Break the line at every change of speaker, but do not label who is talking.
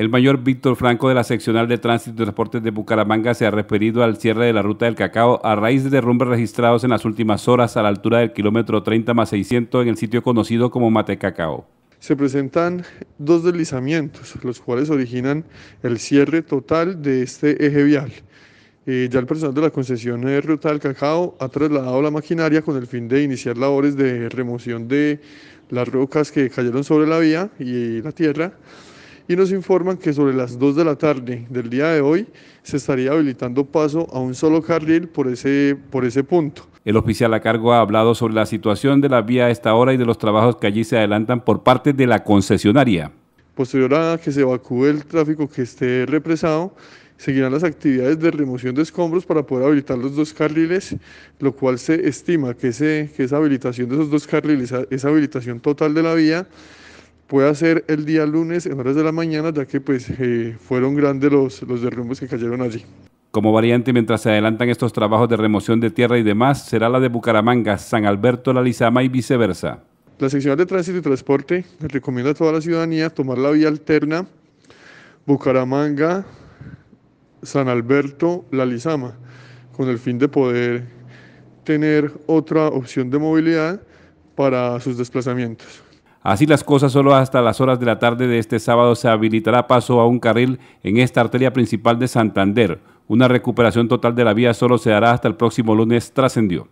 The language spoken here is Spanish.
El mayor Víctor Franco de la seccional de tránsito y transportes de Bucaramanga se ha referido al cierre de la ruta del cacao a raíz de derrumbes registrados en las últimas horas a la altura del kilómetro 30 más 600 en el sitio conocido como Matecacao.
Se presentan dos deslizamientos, los cuales originan el cierre total de este eje vial. Eh, ya el personal de la concesión de Ruta del Cacao ha trasladado la maquinaria con el fin de iniciar labores de remoción de las rocas que cayeron sobre la vía y la tierra y nos informan que sobre las 2 de la tarde del día de hoy se estaría habilitando paso a un solo carril por ese, por ese punto.
El oficial a cargo ha hablado sobre la situación de la vía a esta hora y de los trabajos que allí se adelantan por parte de la concesionaria.
Posterior a que se evacúe el tráfico que esté represado, seguirán las actividades de remoción de escombros para poder habilitar los dos carriles, lo cual se estima que, ese, que esa habilitación de esos dos carriles, esa habilitación total de la vía, puede ser el día lunes en horas de la mañana, ya que pues eh, fueron grandes los, los derrumbes que cayeron allí.
Como variante, mientras se adelantan estos trabajos de remoción de tierra y demás, será la de Bucaramanga, San Alberto, La Lizama y viceversa.
La sección de tránsito y transporte recomienda a toda la ciudadanía tomar la vía alterna Bucaramanga, San Alberto, La Lizama, con el fin de poder tener otra opción de movilidad para sus desplazamientos.
Así las cosas, solo hasta las horas de la tarde de este sábado se habilitará paso a un carril en esta arteria principal de Santander. Una recuperación total de la vía solo se hará hasta el próximo lunes, trascendió.